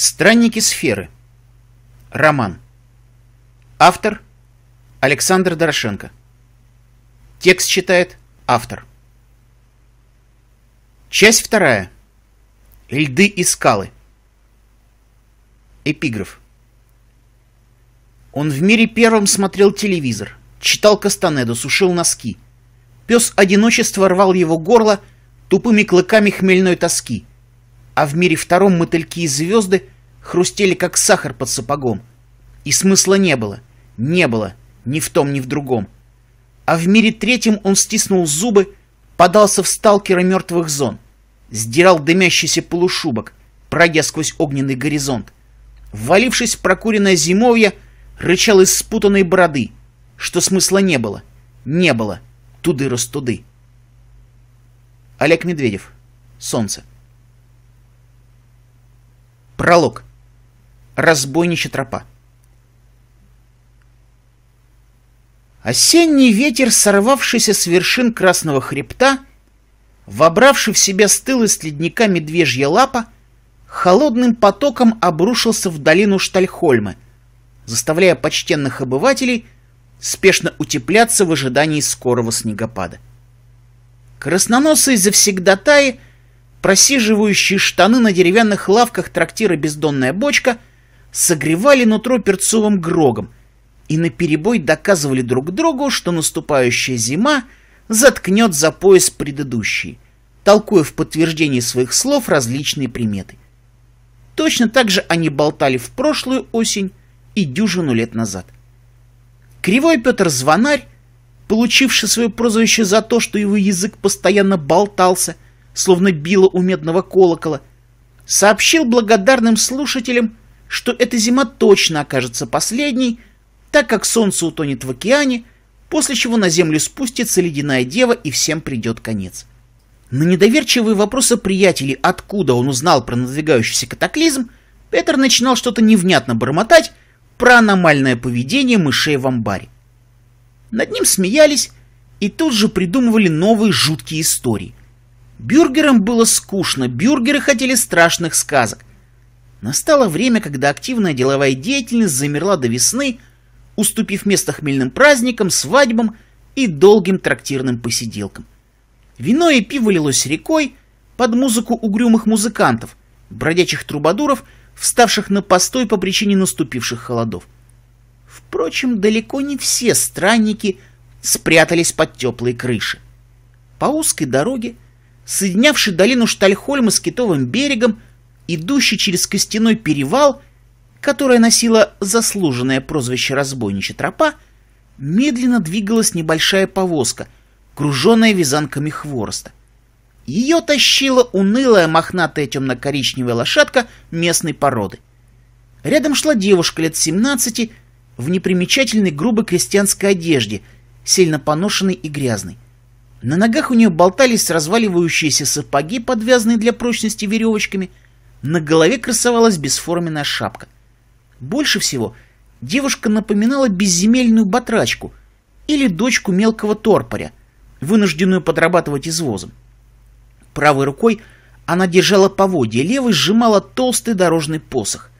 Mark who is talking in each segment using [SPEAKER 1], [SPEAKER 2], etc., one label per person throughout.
[SPEAKER 1] Странники сферы. Роман. Автор Александр Дорошенко. Текст читает автор. Часть вторая. Льды и скалы. Эпиграф. Он в мире первым смотрел телевизор, читал Кастанеду, сушил носки. Пес одиночества рвал его горло тупыми клыками хмельной тоски — а в мире втором мотыльки и звезды хрустели, как сахар под сапогом. И смысла не было. Не было. Ни в том, ни в другом. А в мире третьем он стиснул зубы, подался в сталкера мертвых зон. Сдирал дымящийся полушубок, пройдя сквозь огненный горизонт. Ввалившись в прокуренное зимовье, рычал из спутанной бороды, что смысла не было. Не было. Туды-растуды. Олег Медведев. Солнце. Пролог. Разбойничья тропа. Осенний ветер, сорвавшийся с вершин красного хребта, вобравший в себя с тыла с ледника медвежья лапа, холодным потоком обрушился в долину Штальхольмы, заставляя почтенных обывателей спешно утепляться в ожидании скорого снегопада. Красноносые завсегдатаи просиживающие штаны на деревянных лавках трактира «Бездонная бочка», согревали нутро перцовым грогом и наперебой доказывали друг другу, что наступающая зима заткнет за пояс предыдущий, толкуя в подтверждении своих слов различные приметы. Точно так же они болтали в прошлую осень и дюжину лет назад. Кривой Петр Звонарь, получивший свое прозвище за то, что его язык постоянно болтался – словно било у медного колокола, сообщил благодарным слушателям, что эта зима точно окажется последней, так как солнце утонет в океане, после чего на землю спустится ледяная дева и всем придет конец. На недоверчивые вопросы приятелей, откуда он узнал про надвигающийся катаклизм, Петр начинал что-то невнятно бормотать про аномальное поведение мышей в амбаре. Над ним смеялись и тут же придумывали новые жуткие истории. Бюргерам было скучно, бюргеры хотели страшных сказок. Настало время, когда активная деловая деятельность замерла до весны, уступив место хмельным праздникам, свадьбам и долгим трактирным посиделкам. Вино и пиво лилось рекой под музыку угрюмых музыкантов, бродячих трубадуров, вставших на постой по причине наступивших холодов. Впрочем, далеко не все странники спрятались под теплые крыши. По узкой дороге соединявший долину Штальхольма с Китовым берегом, идущий через Костяной перевал, которая носила заслуженное прозвище «разбойничья тропа», медленно двигалась небольшая повозка, груженная вязанками хвороста. Ее тащила унылая мохнатая темно-коричневая лошадка местной породы. Рядом шла девушка лет 17 в непримечательной грубой крестьянской одежде, сильно поношенной и грязной. На ногах у нее болтались разваливающиеся сапоги, подвязанные для прочности веревочками. На голове красовалась бесформенная шапка. Больше всего девушка напоминала безземельную батрачку или дочку мелкого торпоря, вынужденную подрабатывать извозом. Правой рукой она держала поводья, левой сжимала толстый дорожный посох.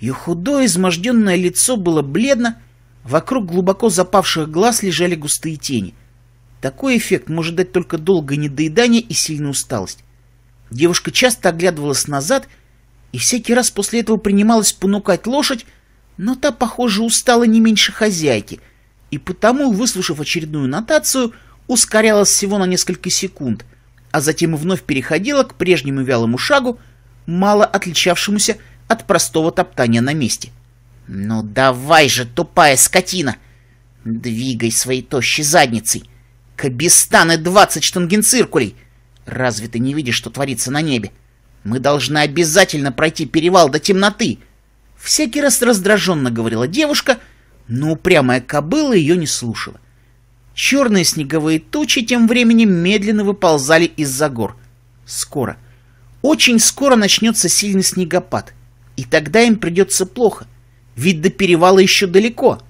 [SPEAKER 1] Ее худое, изможденное лицо было бледно, вокруг глубоко запавших глаз лежали густые тени — такой эффект может дать только долгое недоедание и сильная усталость. Девушка часто оглядывалась назад и всякий раз после этого принималась понукать лошадь, но та, похоже, устала не меньше хозяйки, и потому, выслушав очередную нотацию, ускорялась всего на несколько секунд, а затем и вновь переходила к прежнему вялому шагу, мало отличавшемуся от простого топтания на месте. «Ну давай же, тупая скотина! Двигай своей тощей задницей! Кабистаны двадцать штангенциркулей! Разве ты не видишь, что творится на небе? Мы должны обязательно пройти перевал до темноты!» Всякий раз раздраженно говорила девушка, но упрямая кобыла ее не слушала. Черные снеговые тучи тем временем медленно выползали из-за гор. Скоро. Очень скоро начнется сильный снегопад. И тогда им придется плохо, ведь до перевала еще далеко.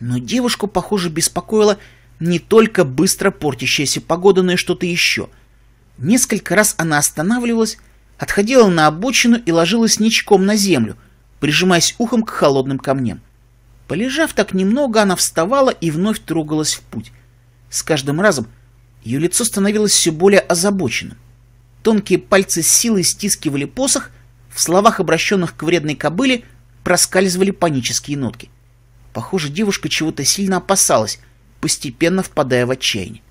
[SPEAKER 1] Но девушку, похоже, беспокоило, не только быстро портящаяся погода, но и что-то еще. Несколько раз она останавливалась, отходила на обочину и ложилась ничком на землю, прижимаясь ухом к холодным камням. Полежав так немного, она вставала и вновь трогалась в путь. С каждым разом ее лицо становилось все более озабоченным. Тонкие пальцы с силой стискивали посох, в словах, обращенных к вредной кобыле, проскальзывали панические нотки. Похоже, девушка чего-то сильно опасалась — постепенно впадая в отчаяние.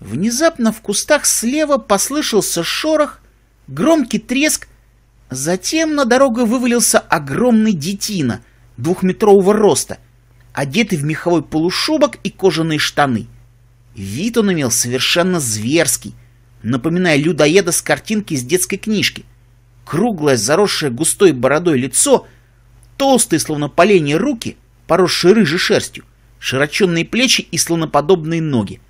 [SPEAKER 1] Внезапно в кустах слева послышался шорох, громкий треск, затем на дорогу вывалился огромный детина двухметрового роста, одетый в меховой полушубок и кожаные штаны. Вид он имел совершенно зверский, напоминая людоеда с картинки из детской книжки. Круглое, заросшее густой бородой лицо, толстые, словно поленья руки, поросшие рыжей шерстью, широченные плечи и слоноподобные ноги.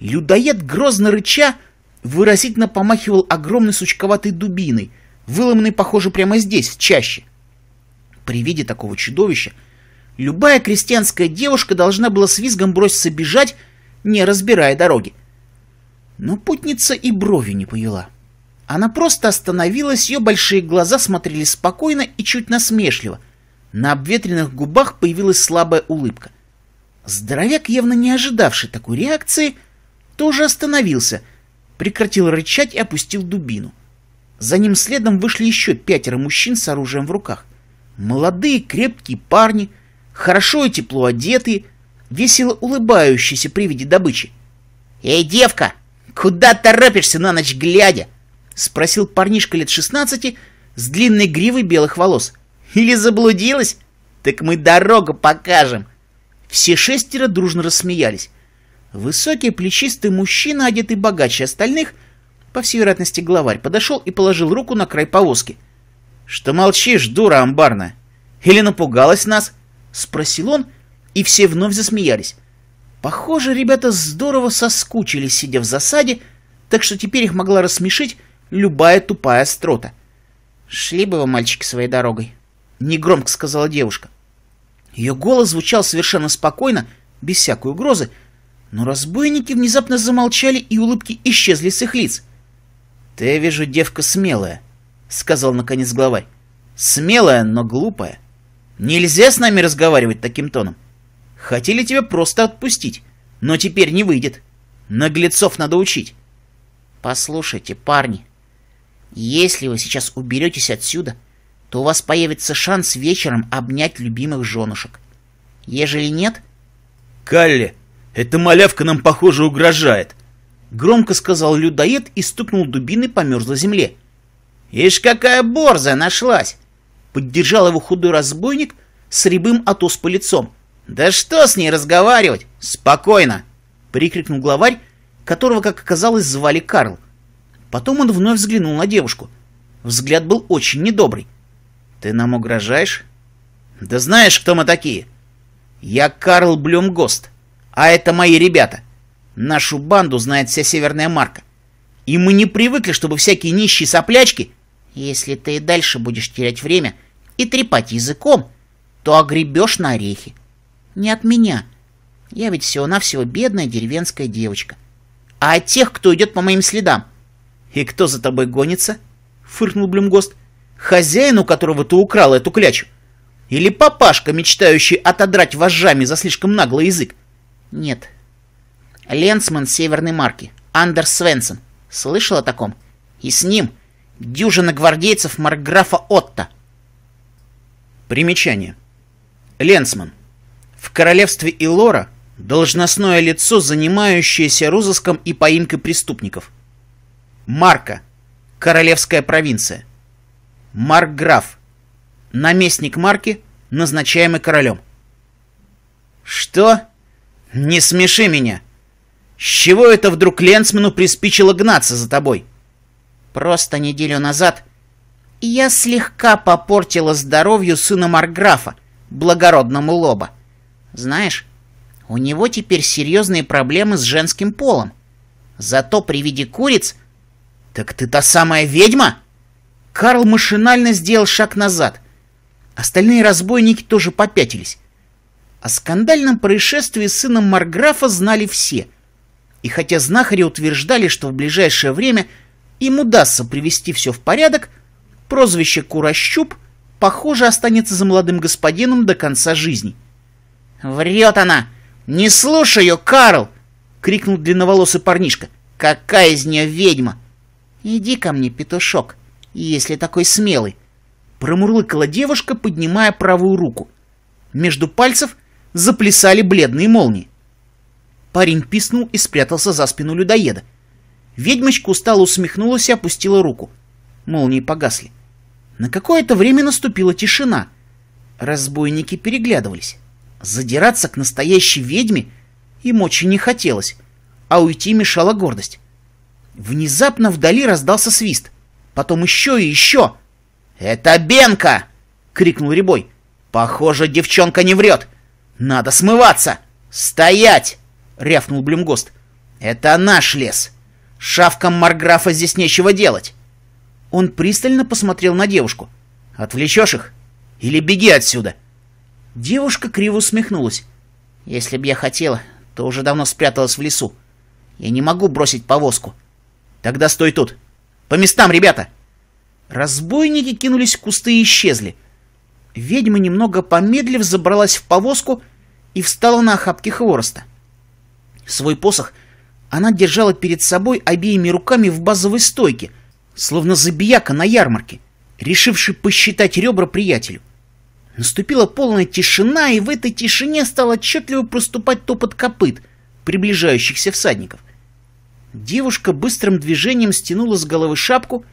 [SPEAKER 1] Людоед, грозно рыча, выразительно помахивал огромной сучковатой дубиной, выломанной, похоже, прямо здесь, в чаще. При виде такого чудовища любая крестьянская девушка должна была с визгом броситься бежать, не разбирая дороги. Но путница и брови не повела. Она просто остановилась, ее большие глаза смотрели спокойно и чуть насмешливо. На обветренных губах появилась слабая улыбка. Здоровяк, явно не ожидавший такой реакции, тоже остановился, прекратил рычать и опустил дубину. За ним следом вышли еще пятеро мужчин с оружием в руках. Молодые, крепкие парни, хорошо и тепло одетые, весело улыбающиеся при виде добычи. «Эй, девка, куда торопишься на ночь глядя?» — спросил парнишка лет шестнадцати с длинной гривой белых волос. «Или заблудилась? Так мы дорогу покажем!» Все шестеро дружно рассмеялись. Высокий плечистый мужчина, одетый богаче остальных, по всей вероятности главарь, подошел и положил руку на край повозки. «Что молчишь, дура амбарная? Или напугалась нас?» — спросил он, и все вновь засмеялись. Похоже, ребята здорово соскучились, сидя в засаде, так что теперь их могла рассмешить любая тупая строта. «Шли бы вы, мальчики, своей дорогой», — негромко сказала девушка. Ее голос звучал совершенно спокойно, без всякой угрозы, но разбойники внезапно замолчали, и улыбки исчезли с их лиц. «Ты, вижу, девка смелая», — сказал наконец главарь. «Смелая, но глупая. Нельзя с нами разговаривать таким тоном. Хотели тебя просто отпустить, но теперь не выйдет. Наглецов надо учить». «Послушайте, парни, если вы сейчас уберетесь отсюда, то у вас появится шанс вечером обнять любимых женушек. Ежели нет... «Калли, эта малявка нам, похоже, угрожает!» Громко сказал людоед и стукнул дубиной по мерзлой земле. «Ишь, какая борзая нашлась!» Поддержал его худой разбойник с рябым от оспы лицом. «Да что с ней разговаривать? Спокойно!» Прикрикнул главарь, которого, как оказалось, звали Карл. Потом он вновь взглянул на девушку. Взгляд был очень недобрый. «Ты нам угрожаешь?» «Да знаешь, кто мы такие?» «Я Карл Блюмгост, а это мои ребята. Нашу банду знает вся Северная Марка. И мы не привыкли, чтобы всякие нищие соплячки...» «Если ты и дальше будешь терять время и трепать языком, то огребешь на орехи. Не от меня. Я ведь всего-навсего бедная деревенская девочка. А от тех, кто идет по моим следам». «И кто за тобой гонится?» — фыркнул Блюмгост. — Хозяину, которого ты украл эту клячу? Или папашка, мечтающий отодрать вожжами за слишком наглый язык? Нет. Ленсман северной марки. Андерс Свенсон. Слышал о таком? И с ним дюжина гвардейцев Маркграфа Отта. Примечание. Ленсман. В королевстве Илора должностное лицо, занимающееся розыском и поимкой преступников. Марка. Королевская провинция. Маркграф, наместник марки, назначаемый королем. Что? Не смеши меня. С чего это вдруг Ленцману приспичило гнаться за тобой? Просто неделю назад я слегка попортила здоровью сына марграфа, благородному лоба. Знаешь, у него теперь серьезные проблемы с женским полом. Зато при виде куриц... Так ты та самая ведьма? — Карл машинально сделал шаг назад. Остальные разбойники тоже попятились. О скандальном происшествии с сыном Марграфа знали все. И хотя знахари утверждали, что в ближайшее время им удастся привести все в порядок, прозвище Курощуп, похоже, останется за молодым господином до конца жизни. «Врет она! Не слушай ее, Карл!» — крикнул длинноволосый парнишка. «Какая из нее ведьма!» «Иди ко мне, петушок!» если такой смелый!» Промурлыкала девушка, поднимая правую руку. Между пальцев заплясали бледные молнии. Парень писнул и спрятался за спину людоеда. Ведьмочка устало усмехнулась и опустила руку. Молнии погасли. На какое-то время наступила тишина. Разбойники переглядывались. Задираться к настоящей ведьме им очень не хотелось, а уйти мешала гордость. Внезапно вдали раздался свист потом еще и еще. «Это Бенка!» — крикнул Рябой. «Похоже, девчонка не врет! Надо смываться! Стоять!» — рявкнул Блюмгост. «Это наш лес! Шавкам Марграфа здесь нечего делать!» Он пристально посмотрел на девушку. «Отвлечешь их? Или беги отсюда!» Девушка криво усмехнулась. «Если б я хотела, то уже давно спряталась в лесу. Я не могу бросить повозку». «Тогда стой тут!» По местам, ребята!» Разбойники кинулись в кусты и исчезли. Ведьма, немного помедлив, забралась в повозку и встала на охапке хвороста. Свой посох она держала перед собой обеими руками в базовой стойке, словно забияка на ярмарке, решивший посчитать ребра приятелю. Наступила полная тишина, и в этой тишине стал отчетливо проступать топот копыт приближающихся всадников. Девушка быстрым движением стянула с головы шапку,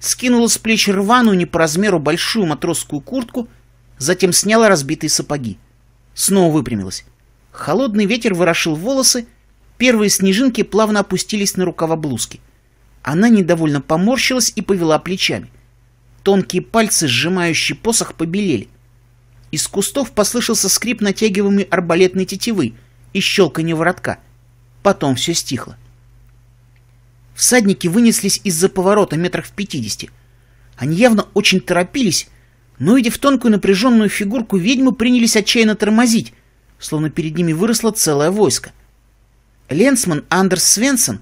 [SPEAKER 1] скинула с плеч рваную не по размеру большую матросскую куртку, затем сняла разбитые сапоги. Снова выпрямилась. Холодный ветер ворошил волосы, первые снежинки плавно опустились на рукава блузки. Она недовольно поморщилась и повела плечами. Тонкие пальцы, сжимающие посох, побелели. Из кустов послышался скрип натягиваемой арбалетной тетивы и щелканье воротка. Потом все стихло. — Всадники вынеслись из-за поворота метрах в пятидесяти. Они явно очень торопились, но, в тонкую напряженную фигурку, ведьмы принялись отчаянно тормозить, словно перед ними выросло целое войско. Ленсман Андерс Свенсон,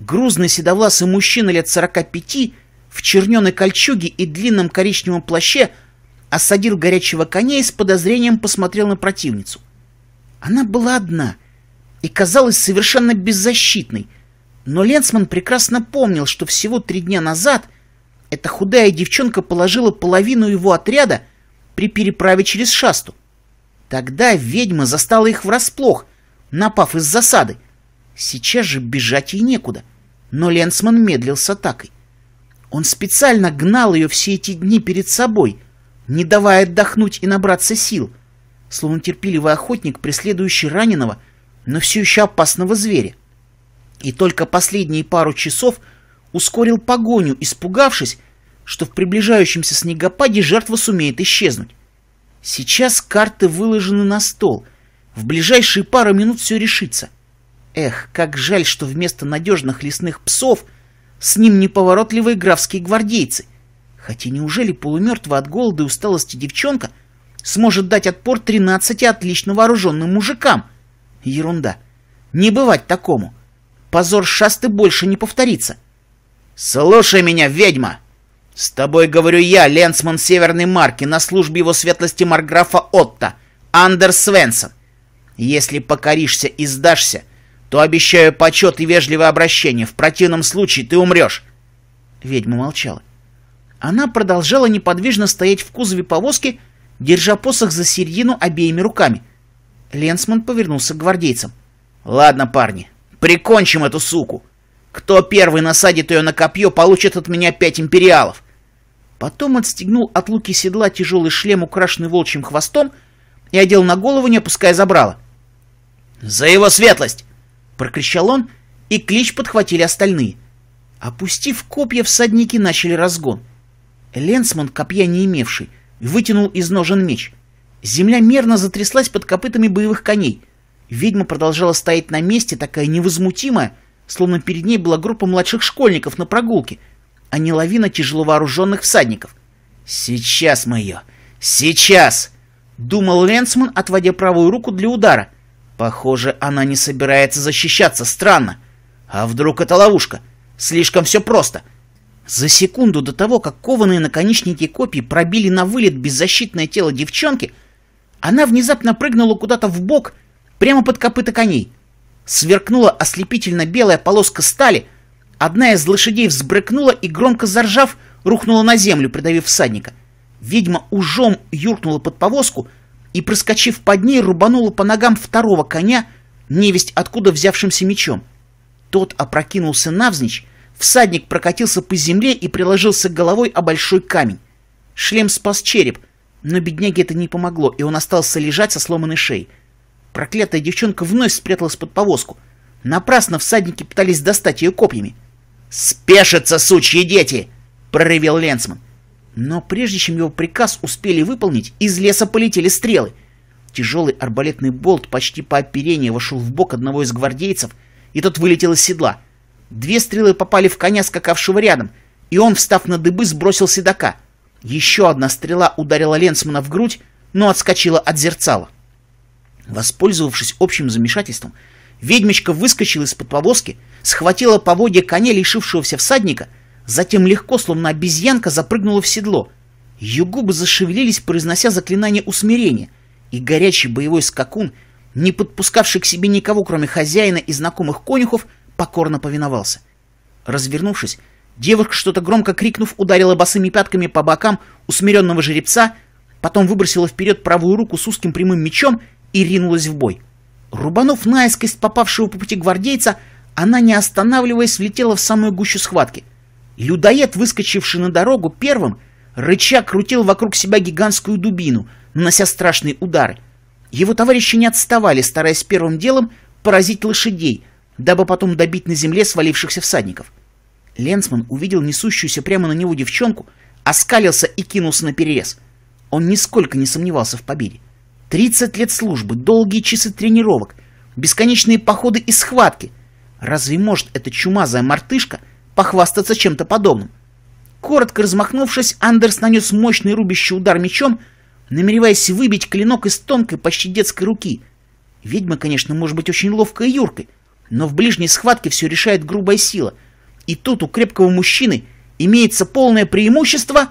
[SPEAKER 1] грузный седовласый мужчина лет 45, в черненой кольчуге и длинном коричневом плаще, осадил горячего коня и с подозрением посмотрел на противницу. Она была одна и казалась совершенно беззащитной — но Ленсман прекрасно помнил, что всего три дня назад эта худая девчонка положила половину его отряда при переправе через шасту. Тогда ведьма застала их врасплох, напав из засады. Сейчас же бежать ей некуда. Но Ленсман медлил с атакой. Он специально гнал ее все эти дни перед собой, не давая отдохнуть и набраться сил, словно терпеливый охотник, преследующий раненого, но все еще опасного зверя и только последние пару часов ускорил погоню, испугавшись, что в приближающемся снегопаде жертва сумеет исчезнуть. Сейчас карты выложены на стол. В ближайшие пару минут все решится. Эх, как жаль, что вместо надежных лесных псов с ним неповоротливые графские гвардейцы. Хотя неужели полумертвая от голода и усталости девчонка сможет дать отпор 13 отлично вооруженным мужикам? Ерунда. Не бывать такому. Позор шасты больше не повторится. «Слушай меня, ведьма!» «С тобой, говорю я, ленсман Северной Марки, на службе его светлости Марграфа Отта Андер Свенсон. Если покоришься и сдашься, то обещаю почет и вежливое обращение, в противном случае ты умрешь». Ведьма молчала. Она продолжала неподвижно стоять в кузове повозки, держа посох за середину обеими руками. Ленсман повернулся к гвардейцам. «Ладно, парни, Прикончим эту суку! Кто первый насадит ее на копье, получит от меня пять империалов!» Потом отстегнул от луки седла тяжелый шлем, украшенный волчьим хвостом, и одел на голову, не опуская забрала. «За его светлость!» — прокричал он, и клич подхватили остальные. Опустив копья, всадники начали разгон. Ленсман, копья не имевший, вытянул из ножен меч. Земля мерно затряслась под копытами боевых коней. Ведьма продолжала стоять на месте, такая невозмутимая, словно перед ней была группа младших школьников на прогулке, а не лавина тяжело вооруженных всадников. «Сейчас мы ее! Сейчас!» — думал Ленсман, отводя правую руку для удара. «Похоже, она не собирается защищаться. Странно. А вдруг это ловушка? Слишком все просто!» За секунду до того, как кованые наконечники копий пробили на вылет беззащитное тело девчонки, она внезапно прыгнула куда-то в бок — прямо под копыта коней. Сверкнула ослепительно белая полоска стали. Одна из лошадей взбрыкнула и, громко заржав, рухнула на землю, придавив всадника. Ведьма ужом юркнула под повозку и, проскочив под ней, рубанула по ногам второго коня, невесть откуда взявшимся мечом. Тот опрокинулся навзничь, всадник прокатился по земле и приложился головой о большой камень. Шлем спас череп, но бедняге это не помогло, и он остался лежать со сломанной шеей. Проклятая девчонка вновь спряталась под повозку. Напрасно всадники пытались достать ее копьями. «Спешатся, сучьи дети!» — проревел Ленсман. Но прежде чем его приказ успели выполнить, из леса полетели стрелы. Тяжелый арбалетный болт почти по оперению вошел в бок одного из гвардейцев, и тот вылетел из седла. Две стрелы попали в коня, скакавшего рядом, и он, встав на дыбы, сбросил седока. Еще одна стрела ударила Ленсмана в грудь, но отскочила от зерцала. Воспользовавшись общим замешательством, ведьмочка выскочила из-под повозки, схватила поводья коня лишившегося всадника, затем легко, словно обезьянка, запрыгнула в седло. Ее губы зашевелились, произнося заклинание усмирения, и горячий боевой скакун, не подпускавший к себе никого, кроме хозяина и знакомых конюхов, покорно повиновался. Развернувшись, девушка, что-то громко крикнув, ударила босыми пятками по бокам усмиренного жеребца, потом выбросила вперед правую руку с узким прямым мечом и ринулась в бой. Рубанов наискость попавшего по пути гвардейца, она, не останавливаясь, влетела в самую гущу схватки. Людоед, выскочивший на дорогу первым, рыча крутил вокруг себя гигантскую дубину, нанося страшные удары. Его товарищи не отставали, стараясь первым делом поразить лошадей, дабы потом добить на земле свалившихся всадников. Ленсман увидел несущуюся прямо на него девчонку, оскалился и кинулся на перерез. Он нисколько не сомневался в победе. 30 лет службы, долгие часы тренировок, бесконечные походы и схватки. Разве может эта чумазая мартышка похвастаться чем-то подобным? Коротко размахнувшись, Андерс нанес мощный рубящий удар мечом, намереваясь выбить клинок из тонкой, почти детской руки. Ведьма, конечно, может быть очень ловкой и юркой, но в ближней схватке все решает грубая сила. И тут у крепкого мужчины имеется полное преимущество...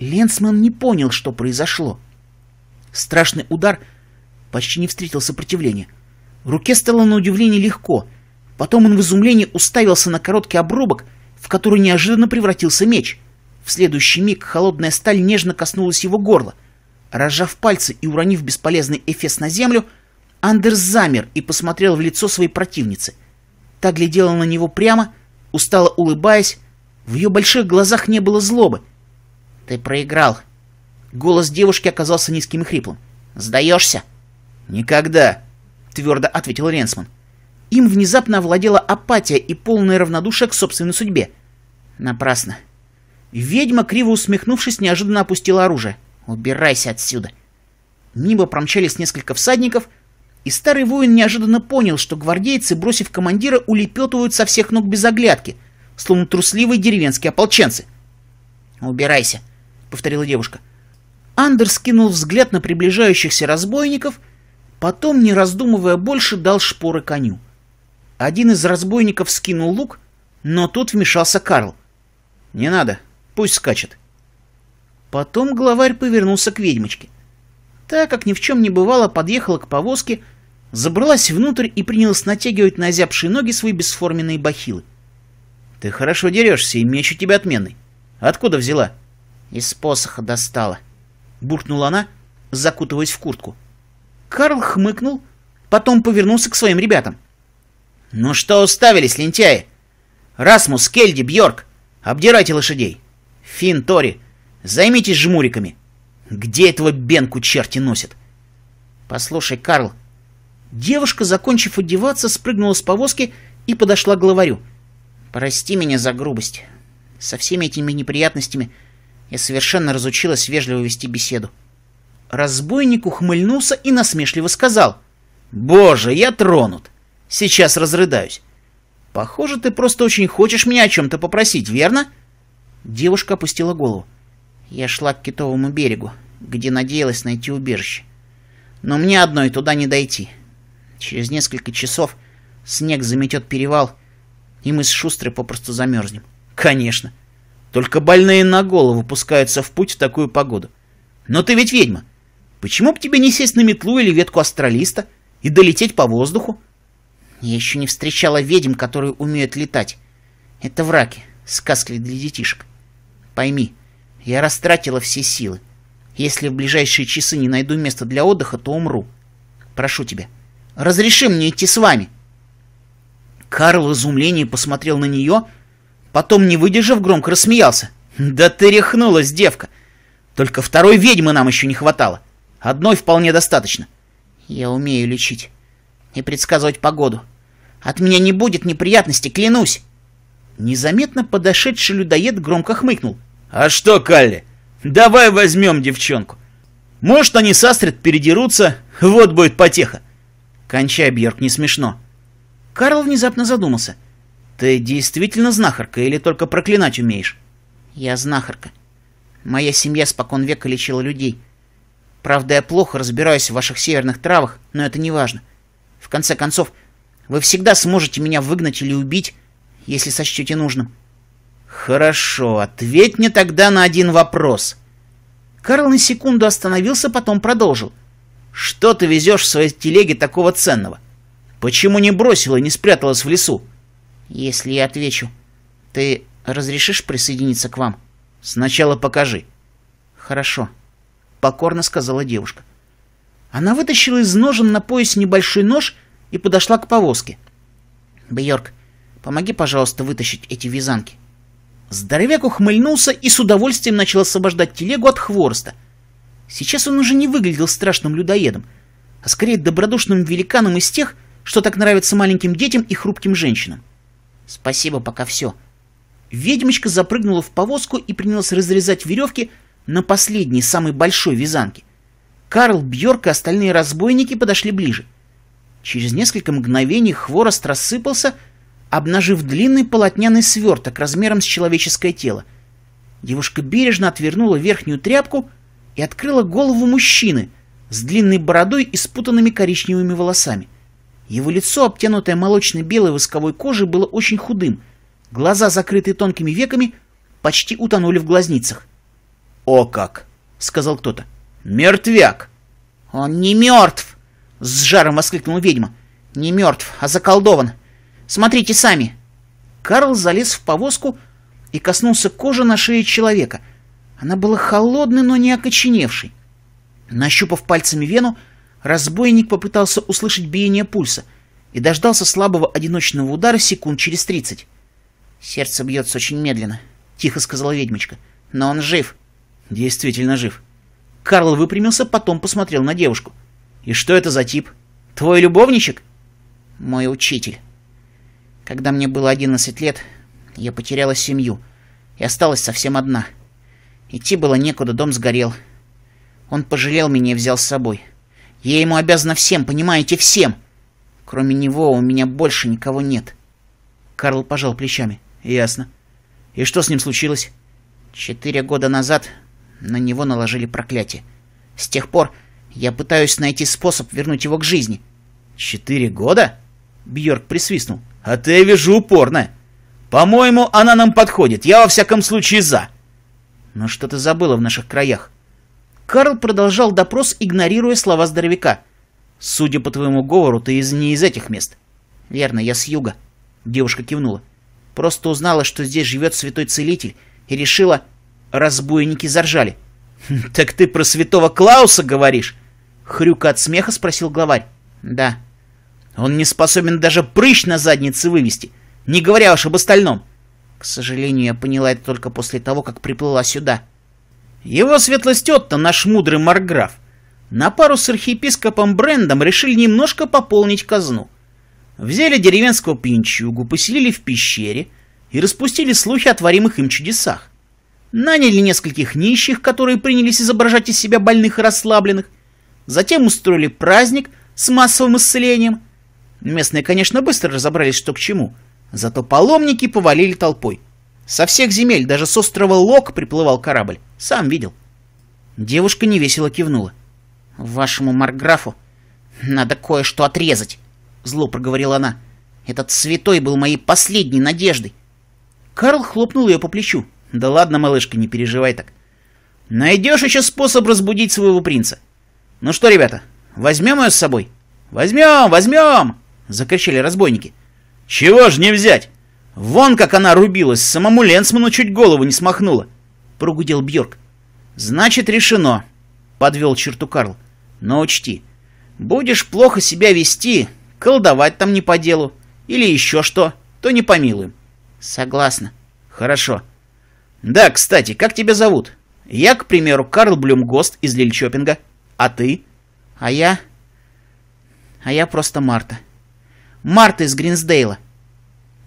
[SPEAKER 1] Ленсман не понял, что произошло. — Страшный удар почти не встретил сопротивления. Руке стало на удивление легко. Потом он в изумлении уставился на короткий обрубок, в который неожиданно превратился меч. В следующий миг холодная сталь нежно коснулась его горла. Разжав пальцы и уронив бесполезный эфес на землю, Андерс замер и посмотрел в лицо своей противницы. Та глядела на него прямо, устало улыбаясь. В ее больших глазах не было злобы. «Ты проиграл», Голос девушки оказался низким и хриплым. «Сдаешься?» «Никогда», — твердо ответил Ренсман. Им внезапно овладела апатия и полное равнодушие к собственной судьбе. Напрасно. Ведьма, криво усмехнувшись, неожиданно опустила оружие. «Убирайся отсюда!» Мимо промчались несколько всадников, и старый воин неожиданно понял, что гвардейцы, бросив командира, улепетывают со всех ног без оглядки, словно трусливые деревенские ополченцы. «Убирайся!» — повторила девушка. — Андер скинул взгляд на приближающихся разбойников, потом, не раздумывая больше, дал шпоры коню. Один из разбойников скинул лук, но тут вмешался Карл. «Не надо, пусть скачет». Потом главарь повернулся к ведьмочке. так как ни в чем не бывало, подъехала к повозке, забралась внутрь и принялась натягивать на озябшие ноги свои бесформенные бахилы. «Ты хорошо дерешься, и меч у тебя отменный. Откуда взяла?» «Из посоха достала», буркнула она, закутываясь в куртку. Карл хмыкнул, потом повернулся к своим ребятам. «Ну что уставились, лентяи? Расмус, Кельди, Бьорк, обдирайте лошадей. Фин, Тори, займитесь жмуриками. Где этого Бенку черти носят?» «Послушай, Карл». Девушка, закончив одеваться, спрыгнула с повозки и подошла к главарю. «Прости меня за грубость. Со всеми этими неприятностями я совершенно разучилась вежливо вести беседу. Разбойник ухмыльнулся и насмешливо сказал. «Боже, я тронут! Сейчас разрыдаюсь. Похоже, ты просто очень хочешь меня о чем-то попросить, верно?» Девушка опустила голову. Я шла к китовому берегу, где надеялась найти убежище. Но мне одной туда не дойти. Через несколько часов снег заметет перевал, и мы с Шустрой попросту замерзнем. Конечно. Только больные на голову пускаются в путь в такую погоду. Но ты ведь ведьма. Почему бы тебе не сесть на метлу или ветку астралиста и долететь по воздуху? Я еще не встречала ведьм, которые умеют летать. Это враки, сказки для детишек. Пойми, я растратила все силы. Если в ближайшие часы не найду места для отдыха, то умру. Прошу тебя, разреши мне идти с вами. Карл в изумлении посмотрел на нее — Потом, не выдержав, громко рассмеялся. «Да ты рехнулась, девка! Только второй ведьмы нам еще не хватало. Одной вполне достаточно. Я умею лечить и предсказывать погоду. От меня не будет неприятностей, клянусь!» Незаметно подошедший людоед громко хмыкнул. «А что, Калли, давай возьмем девчонку. Может, они састрят, передерутся, вот будет потеха». «Кончай, Бьерк, не смешно». Карл внезапно задумался — «Ты действительно знахарка или только проклинать умеешь?» «Я знахарка. Моя семья спокон века лечила людей. Правда, я плохо разбираюсь в ваших северных травах, но это не важно. В конце концов, вы всегда сможете меня выгнать или убить, если сочтете нужным». «Хорошо, ответь мне тогда на один вопрос». Карл на секунду остановился, потом продолжил. «Что ты везешь в своей телеге такого ценного? Почему не бросила и не спряталась в лесу?» «Если я отвечу, ты разрешишь присоединиться к вам?» «Сначала покажи». «Хорошо», — покорно сказала девушка. Она вытащила из ножен на пояс небольшой нож и подошла к повозке. «Бьерк, помоги, пожалуйста, вытащить эти вязанки». Здоровяк ухмыльнулся и с удовольствием начал освобождать телегу от хвороста. Сейчас он уже не выглядел страшным людоедом, а скорее добродушным великаном из тех, что так нравится маленьким детям и хрупким женщинам. Спасибо, пока все. Ведьмочка запрыгнула в повозку и принялась разрезать веревки на последней, самой большой вязанке. Карл, Бьерк и остальные разбойники подошли ближе. Через несколько мгновений хворост рассыпался, обнажив длинный полотняный сверток размером с человеческое тело. Девушка бережно отвернула верхнюю тряпку и открыла голову мужчины с длинной бородой и спутанными коричневыми волосами. — его лицо, обтянутое молочно-белой восковой кожей, было очень худым. Глаза, закрытые тонкими веками, почти утонули в глазницах. «О как!» — сказал кто-то. «Мертвяк!» «Он не мертв!» — с жаром воскликнула ведьма. «Не мертв, а заколдован. Смотрите сами!» Карл залез в повозку и коснулся кожи на шее человека. Она была холодной, но не окоченевшей. Нащупав пальцами вену, Разбойник попытался услышать биение пульса и дождался слабого одиночного удара секунд через тридцать. «Сердце бьется очень медленно», — тихо сказала ведьмочка. «Но он жив». «Действительно жив». Карл выпрямился, потом посмотрел на девушку. «И что это за тип? Твой любовничек?» «Мой учитель. Когда мне было одиннадцать лет, я потеряла семью и осталась совсем одна. Идти было некуда, дом сгорел. Он пожалел меня и взял с собой». Я ему обязана всем, понимаете, всем. Кроме него у меня больше никого нет. Карл пожал плечами. Ясно. И что с ним случилось? Четыре года назад на него наложили проклятие. С тех пор я пытаюсь найти способ вернуть его к жизни. Четыре года? Бьорк присвистнул. А ты, вижу, упорная. По-моему, она нам подходит. Я во всяком случае за. Но что-то забыла в наших краях. Карл продолжал допрос, игнорируя слова здоровяка. «Судя по твоему говору, ты из не из этих мест». «Верно, я с юга». Девушка кивнула. «Просто узнала, что здесь живет святой целитель, и решила...» Разбойники заржали. «Хм, «Так ты про святого Клауса говоришь?» Хрюка от смеха спросил главарь. «Да». «Он не способен даже прыщ на заднице вывести, не говоря уж об остальном». «К сожалению, я поняла это только после того, как приплыла сюда», его светлость Отто, наш мудрый Марграф, на пару с архиепископом Брендом решили немножко пополнить казну. Взяли деревенского пьянчугу, поселили в пещере и распустили слухи о творимых им чудесах. Наняли нескольких нищих, которые принялись изображать из себя больных и расслабленных. Затем устроили праздник с массовым исцелением. Местные, конечно, быстро разобрались, что к чему. Зато паломники повалили толпой. Со всех земель, даже с острова Лок приплывал корабль. Сам видел. Девушка невесело кивнула. «Вашему Марграфу надо кое-что отрезать», — зло проговорила она. «Этот святой был моей последней надеждой». Карл хлопнул ее по плечу. «Да ладно, малышка, не переживай так. Найдешь еще способ разбудить своего принца. Ну что, ребята, возьмем ее с собой?» «Возьмем, возьмем!» — закричали разбойники. «Чего ж не взять? Вон как она рубилась, самому Ленсману чуть голову не смахнула прогудел Бьорк. Значит, решено, подвел черту Карл. Но учти, будешь плохо себя вести, колдовать там не по делу или еще что, то не помилуем. Согласна. Хорошо. Да, кстати, как тебя зовут? Я, к примеру, Карл Блюмгост из Лильчопинга. А ты? А я... А я просто Марта. Марта из Гринсдейла.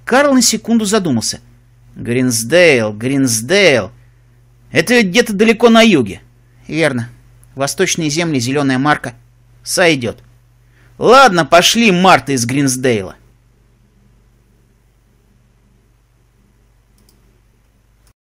[SPEAKER 1] Карл на секунду задумался. Гринсдейл, Гринсдейл. Это где-то далеко на юге. Верно. Восточные земли, зеленая марка. Сойдет. Ладно, пошли Марта из Гринсдейла.